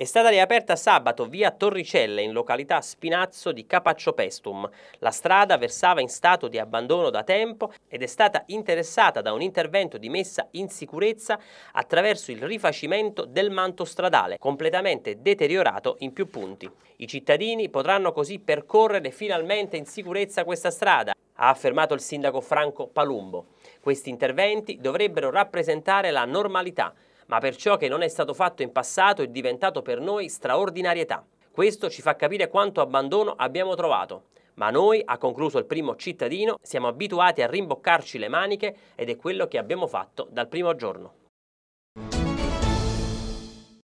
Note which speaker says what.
Speaker 1: È stata riaperta sabato via Torricelle in località Spinazzo di Capaccio Pestum. La strada versava in stato di abbandono da tempo ed è stata interessata da un intervento di messa in sicurezza attraverso il rifacimento del manto stradale, completamente deteriorato in più punti. I cittadini potranno così percorrere finalmente in sicurezza questa strada ha affermato il sindaco Franco Palumbo. Questi interventi dovrebbero rappresentare la normalità ma per ciò che non è stato fatto in passato è diventato per noi straordinarietà. Questo ci fa capire quanto abbandono abbiamo trovato. Ma noi, ha concluso il primo cittadino, siamo abituati a rimboccarci le maniche ed è quello che abbiamo fatto dal primo giorno.